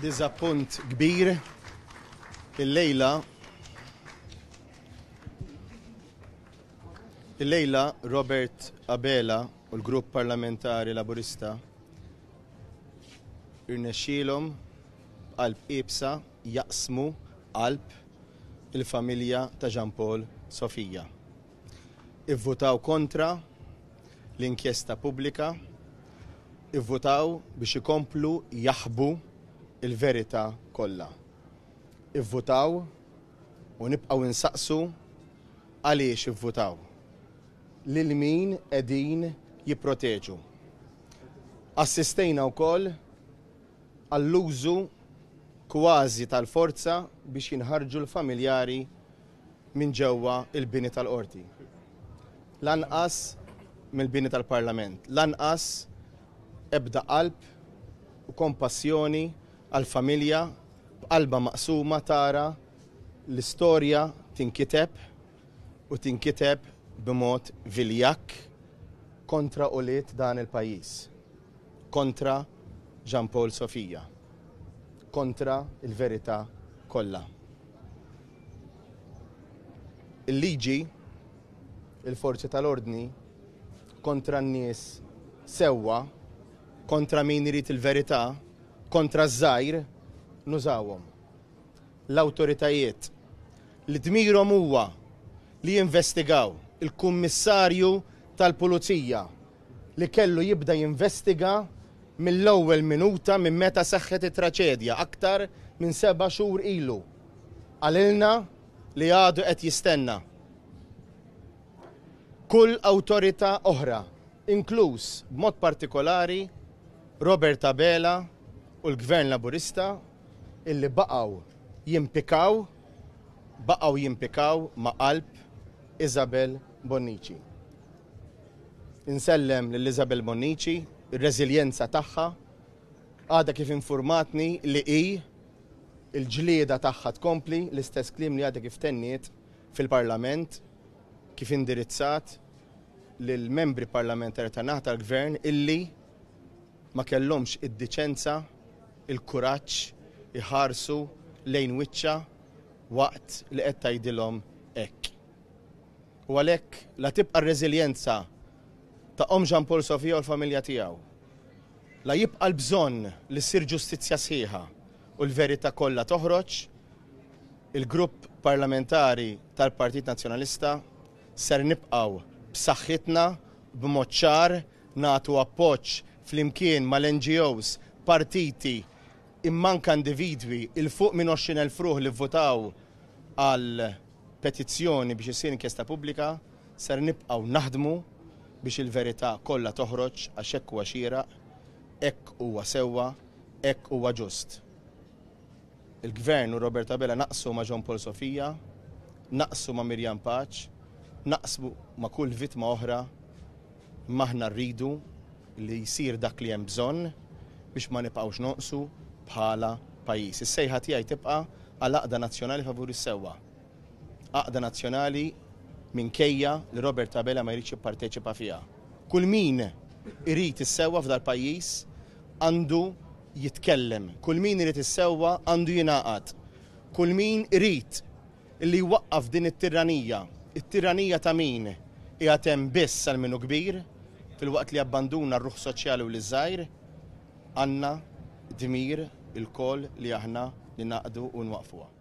Dizappunt kbir il-lejla il-lejla Robert Abela u l-grupp parlamentari laburista irnexilom qalb ibsa jaqsmu qalb il-familja ta' Jean Paul Sofija. Ivvutaw kontra l-inkjesta pubblika ivvutaw biex ikomplu jaħbu il-verita kollha. Ivvutaw u nibqaw insaqsu għaliex ivvutaw. Lil min edin jipproteġu. Assistejna wkoll għall-użu kważi tal-forza biex jinħarġu l-familjari minn ġewwa il-bini tal-qorti. Lanqas mill-bini tal-parlament, lanqas ebda qalb u kompassjoni għal familja b'qalba maqsuma tara l-istorja tinkiteb u tinkiteb b'mod viljak kontra u dan il-pajis, kontra Jean Paul Sofija, kontra il-verità kollha. Il-liġi, il-forzi tal-ordni, kontra n-nies sewwa kontra min irid il-verità, kontra żgħir, nużawhom. L-awtoritajiet li dmirhom huwa li jinvestigaw il-kummissarju tal-pulizija li kellu jibda jinvestiga mill-ewwel minuta minn meta seħħet it-traċedja aktar minn seba' xhur ilu. Għalilna li għadu qed jistenna. Kull awtorità oħra, inkluż b'mod partikolari Robert Abela u l-Gvern Laburista illi baqaw jimpikaw, baqaw jimpikaw ma' qalb Isabel Bonici. Insellem l-Isabel Bonici, il-reżiljenza tagħha, għada kif informatni li i il-ġlieda tagħha tkompli l-istess klim li għadha kif tenniet fil-Parlament kif indirizzat lill-membri parlamentari tagħna tal-Gvern illi ma kellhomx id-diċenza, il-kuraġġ, iħarsu lejn wiċċa waqt li qed tgħidilhom hekk. U għalhekk la tibqa' r-reżiljenza ta' Om Jean Paul Sofia u l-familja tiegħu. La jibqa' l-bżonn li ssir ġustizzja sħiħa u l-verità kollha toħroġ, il-grupp parlamentari tal-Partit Nazzjonalista ser nibqaw b'saħħitna b'moċċar natu appoġġ flimkien mal-NGOs, partiti, immanka individwi il-fuq minn 20.000 fruħ li votaw għal petizzjoni biex jisir inkjesta pubblika, ser nibqaw naħdmu biex il-verità kollha toħroġ għax hekk huwa xieraq, hekk huwa sewwa, hekk huwa ġust. Il-gvern u Roberta Bella naqsu ma' John Paul Sofija, naqsu ma' Mirjam Paċ, naqsu ma' kull vitma oħra maħna rridu li jisir dak li hemm bżonn biex ma nibqgħux noqsu bħala pajjiż. Is-sejħa tiegħi tibqa' għal aqda nazzjonali favur is-sewwa. Aqda nazzjonali minkejja li Robert Tabela ma jridx jipparteċipa fiha. Kull min irid is-sewwa f'dar pajjiż għandu jitkellem, kull min irid is-sewwa għandu jingħaqad. Kull min irid li jwaqqaf din it-tirranija, it-tirranija ta' min, jgħatem biss għal minu kbir, fil-waqt li abbanduna r-ruħ soċjali u l-żajr, għanna dmir il-kol li aħna li naqdu u nwaqfuha.